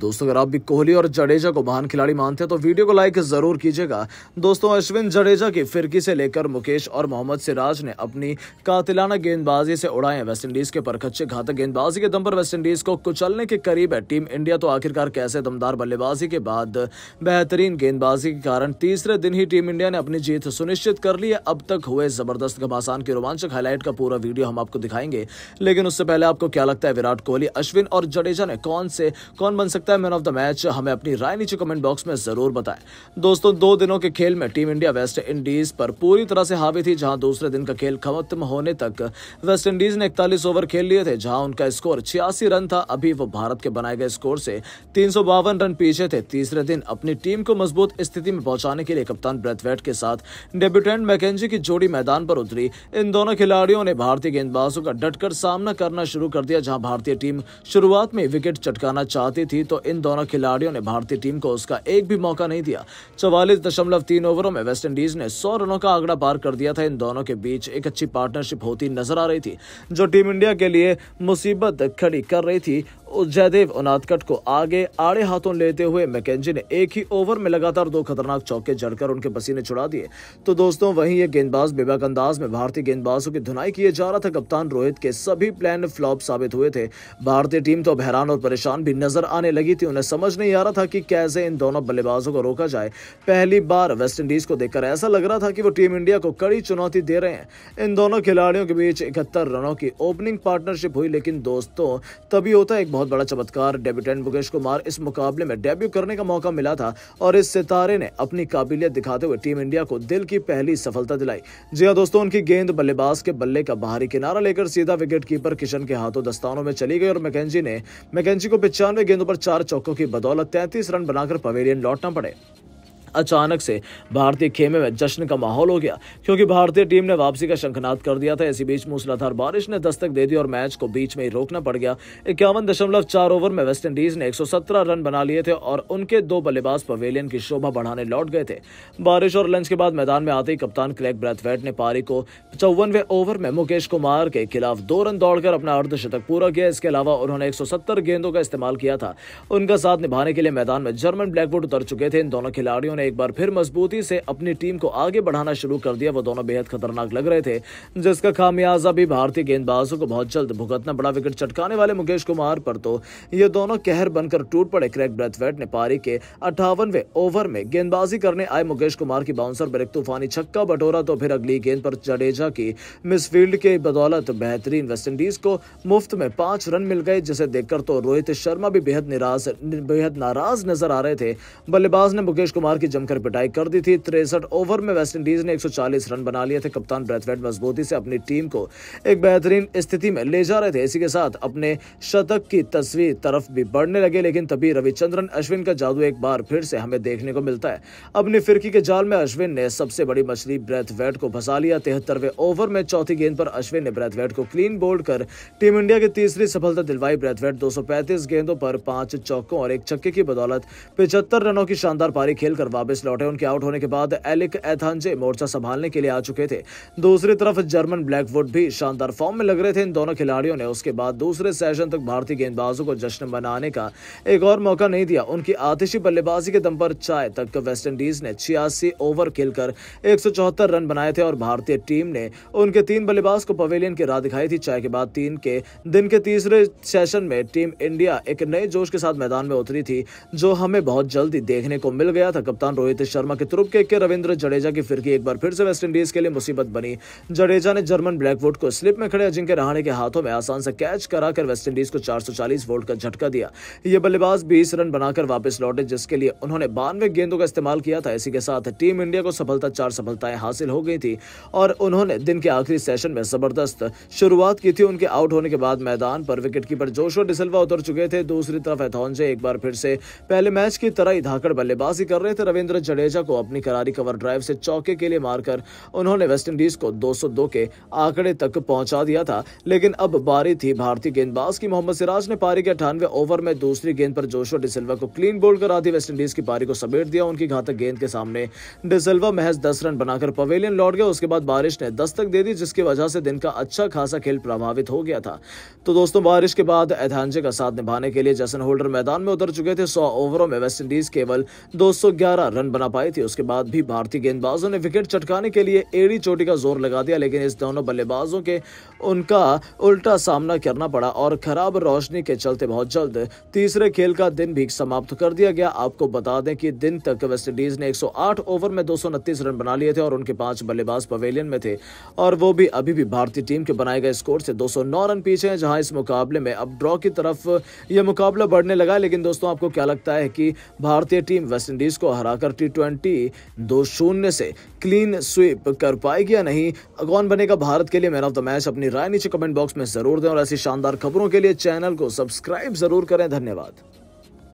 दोस्तों अगर आप भी कोहली और जडेजा को महान खिलाड़ी मानते हैं तो वीडियो को लाइक जरूर कीजिएगा दोस्तों अश्विन जडेजा की फिरकी से लेकर मुकेश और मोहम्मद सिराज ने अपनी कातिलाना गेंदबाजी से उड़ाए वेस्टइंडीज के परखच्चे घातक गेंदबाजी के दम पर वेस्टइंडीज को कुचलने के करीब है टीम इंडिया तो आखिरकार कैसे दमदार बल्लेबाजी के बाद बेहतरीन गेंदबाजी के कारण तीसरे दिन ही टीम इंडिया ने अपनी जीत सुनिश्चित कर ली है अब तक हुए जबरदस्त घमासान के रोमांचक हाईलाइट का पूरा वीडियो हम आपको दिखाएंगे लेकिन उससे पहले आपको क्या लगता है विराट कोहली अश्विन और जडेजा ने कौन से कौन बन सकते लगता है मैन ऑफ द मैच हमें अपनी राय नीचे कमेंट बॉक्स में जरूर बताएं दोस्तों दो दिनों के खेल में टीम इंडिया वेस्ट इंडीज पर पूरी तरह से हावी थी जहां दूसरे दिन का खेल खत्म होने तक वेस्ट इंडीज ने इकतालीस ओवर खेल लिए थे जहां उनका स्कोर छियासी रन था अभी वो भारत के बनाए गए स्कोर से तीन रन पीछे थे तीसरे दिन अपनी टीम को मजबूत स्थिति में पहुंचाने के लिए कप्तान ब्रेथवेट के साथ डेब्यूटेंट मैकेजी की जोड़ी मैदान पर उतरी इन दोनों खिलाड़ियों ने भारतीय गेंदबाजों का डटकर सामना करना शुरू कर दिया जहां भारतीय टीम शुरुआत में विकेट चटकाना चाहती थी तो इन दोनों खिलाड़ियों ने भारतीय टीम को उसका एक भी मौका नहीं दिया चवालीस दशमलव तीन ओवरों में वेस्टइंडीज ने सौ रनों का आंकड़ा पार कर दिया था इन दोनों के बीच एक अच्छी पार्टनरशिप होती नजर आ रही थी जो टीम इंडिया के लिए मुसीबत खड़ी कर रही थी जयदेव उनादकट को आगे आड़े हाथों लेते हुए मैकेजी ने एक ही ओवर में लगातार दो खतरनाक चौके जड़कर उनके पसीने छुड़ा दिए तो दोस्तों वहीं ये गेंदबाज बेबाक अंदाज में भारतीय गेंदबाजों की धुनाई किए जा रहा था कप्तान रोहित के सभी प्लान फ्लॉप साबित हुए थे भारतीय टीम तो हैरान और परेशान भी नजर आने लगी थी उन्हें समझ नहीं आ रहा था कि कैसे इन दोनों बल्लेबाजों को रोका जाए पहली बार वेस्ट इंडीज को देखकर ऐसा लग रहा था कि वो टीम इंडिया को कड़ी चुनौती दे रहे हैं इन दोनों खिलाड़ियों के बीच इकहत्तर रनों की ओपनिंग पार्टनरशिप हुई लेकिन दोस्तों तभी होता एक बहुत बड़ा चमत्कार डेब्यूटेंट मुकेश कुमार इस मुकाबले में डेब्यू करने का मौका मिला था और इस सितारे ने अपनी काबिलियत दिखाते हुए टीम इंडिया को दिल की पहली सफलता दिलाई जी हाँ दोस्तों उनकी गेंद बल्लेबाज के बल्ले का बाहरी किनारा लेकर सीधा विकेट कीपर किशन के हाथों दस्तानों में चली गई और मैकेजी ने मैकेजी को पिचानवे गेंदों पर चार चौकों की बदौलत तैंतीस रन बनाकर पवेलियन लौटना पड़े अचानक से भारतीय खेमे में जश्न का माहौल हो गया क्योंकि भारतीय टीम ने वापसी का शंखनाद कर दिया था इसी बीच मूसलाधार बारिश ने दस्तक दे दी और मैच को बीच में ही रोकना पड़ गया इक्यावन दशमलव चार ओवर में वेस्टइंडीज ने 117 रन बना लिए थे और उनके दो बल्लेबाज पवेलियन की शोभा बढ़ाने लौट गए थे बारिश और लंच के बाद मैदान में आते ही कप्तान क्लैक ब्रैथवेट ने पारी को चौवनवे ओवर में मुकेश कुमार के खिलाफ दो रन दौड़कर अपना अर्धशतक पूरा किया इसके अलावा उन्होंने एक गेंदों का इस्तेमाल किया था उनका साथ निभाने के लिए मैदान में जर्मन ब्लैकवुड उतर चुके थे इन दोनों खिलाड़ियों ने एक बार फिर मजबूती से अपनी टीम को आगे बढ़ाना शुरू कर दिया वो दोनों बेहद खतरनाक लग रहे थे जिसका खामियाजा भी भारतीय गेंदबाजों को बहुत जल्द भुगतना पड़ा विकेट चटकाने वाले मुकेश कुमार पर तो ये दोनों कहर बनकर टूट पड़े क्रैक ब्रेथवेट ने पारी के अठावनवे ओवर में गेंदबाजी करने आए मुकेश कुमार की बाउंसर पर एक तूफानी छक्का बटोरा तो फिर अगली गेंद पर जडेजा की मिसफील्ड के बदौलत बेहतरीन वेस्टइंडीज को मुफ्त में पांच रन मिल गए जिसे देखकर तो रोहित शर्मा भी बेहद निराश बेहद नाराज नजर आ रहे थे बल्लेबाज ने मुकेश कुमार की की जमकर पिटाई कर दी थी तिरसठ ओवर में वेस्ट इंडीज ने 140 रन बना लिए थे कप्तान ब्रेथवेट मजबूती से अपनी टीम को एक बेहतरीन स्थिति में ले जा रहे थे इसी के साथ अपने शतक की तस्वीर तरफ भी बढ़ने लगे लेकिन तभी रविचंद्रन अश्विन का जादू एक बार फिर से हमें देखने को मिलता है अपनी फिरकी के जाल में अश्विन ने सबसे बड़ी मछली ब्रेथवेट को फंसा लिया तिहत्तरवे ओवर में चौथी गेंद पर अश्विन ने ब्रेथवेट को क्लीन बोल्ड कर टीम इंडिया की तीसरी सफलता दिलवाई ब्रेथवेट दो गेंदों पर पांच चौकों और एक छक्के की बदौलत पिछहत्तर रनों की शानदार पारी खेलकर वापस लौटे उनके आउट होने के बाद एलिक एथानजे मोर्चा संभालने के लिए आ चुके थे दूसरी तरफ जर्मन ब्लैकवुड भी शानदार फॉर्म में लग रहे थे इन दोनों खिलाड़ियों ने उसके बाद दूसरे सेशन तक भारतीय गेंदबाजों को जश्न मनाने का एक और मौका नहीं दिया उनकी आतिशी बल्लेबाजी के दम पर चाय तक वेस्ट इंडीज ने छियासी ओवर खेलकर एक रन बनाए थे और भारतीय टीम ने उनके तीन बल्लेबाज को पवेलियन की राह दिखाई थी चाय के बाद तीन के दिन के तीसरे सेशन में टीम इंडिया एक नए जोश के साथ मैदान में उतरी थी जो हमें बहुत जल्दी देखने को मिल गया था कप्तान कप्तान रोहित शर्मा के तुरुप के, रविंद्र जडेजा की फिरकी एक बार फिर से वेस्ट इंडीज के लिए मुसीबत बनी जडेजा ने जर्मन ब्लैकवुड को स्लिप में खड़े अजिंक्य रहाणे के हाथों में आसान से कैच कराकर वेस्ट इंडीज को 440 वोल्ट का झटका दिया ये बल्लेबाज बीस रन बनाकर वापस लौटे जिसके लिए उन्होंने बानवे गेंदों का इस्तेमाल किया था इसी के साथ टीम इंडिया को सफलता चार सफलताएं हासिल हो गई थी और उन्होंने दिन के आखिरी सेशन में जबरदस्त शुरुआत की थी उनके आउट होने के बाद मैदान पर विकेटकीपर जोशो डिसल्वा उतर चुके थे दूसरी तरफ एथॉन्जे एक बार फिर से पहले मैच की तरह ही धाकड़ बल्लेबाजी कर रहे थे रविंद्र जडेजा को अपनी करारी कवर ड्राइव से चौके के लिए मारकर उन्होंने वेस्टइंडीज को 202 के आंकड़े तक पहुंचा दिया था लेकिन अब बारी थी भारतीय गेंदबाज की मोहम्मद सिराज ने पारी के अठानवे ओवर में दूसरी गेंद पर जोशो डिसल्वा को क्लीन बोल्ड कर आधी वेस्टइंडीज की पारी को समेट दिया उनकी घातक गेंद के सामने डिसल्वा महज दस रन बनाकर पवेलियन लौट गया उसके बाद बारिश ने दस्तक दे दी जिसकी वजह से दिन का अच्छा खासा खेल प्रभावित हो गया था तो दोस्तों बारिश के बाद एथानजे का साथ निभाने के लिए जैसन होल्डर मैदान में उतर चुके थे सौ ओवरों में वेस्टइंडीज केवल 211 रन बना पाई थी उसके बाद भी भारतीय गेंदबाजों ने विकेट चटकाने के लिए एड़ी चोटी का जोर लगा दिया लेकिन इस दोनों बल्लेबाजों के उनका उल्टा सामना करना पड़ा और खराब रोशनी के चलते बहुत जल्द तीसरे खेल का दिन भी समाप्त कर दिया गया आपको बता दें कि दिन तक इंडीज ने एक ओवर में दो रन बना लिए थे और उनके पांच बल्लेबाज पवेलियन में थे और वो भी अभी भी भारतीय टीम के बनाए गए स्कोर से दो रन पीछे हैं जहां इस मुकाबले में अब ड्रॉ की तरफ यह मुकाबला बढ़ने लगा लेकिन दोस्तों आपको क्या लगता है कि भारतीय टीम वेस्टइंडीज को हरा जाकर टी ट्वेंटी दो शून्य से क्लीन स्वीप कर पाएगी या नहीं कौन बनेगा भारत के लिए मैन ऑफ द मैच अपनी राय नीचे कमेंट बॉक्स में जरूर दें और ऐसी शानदार खबरों के लिए चैनल को सब्सक्राइब जरूर करें धन्यवाद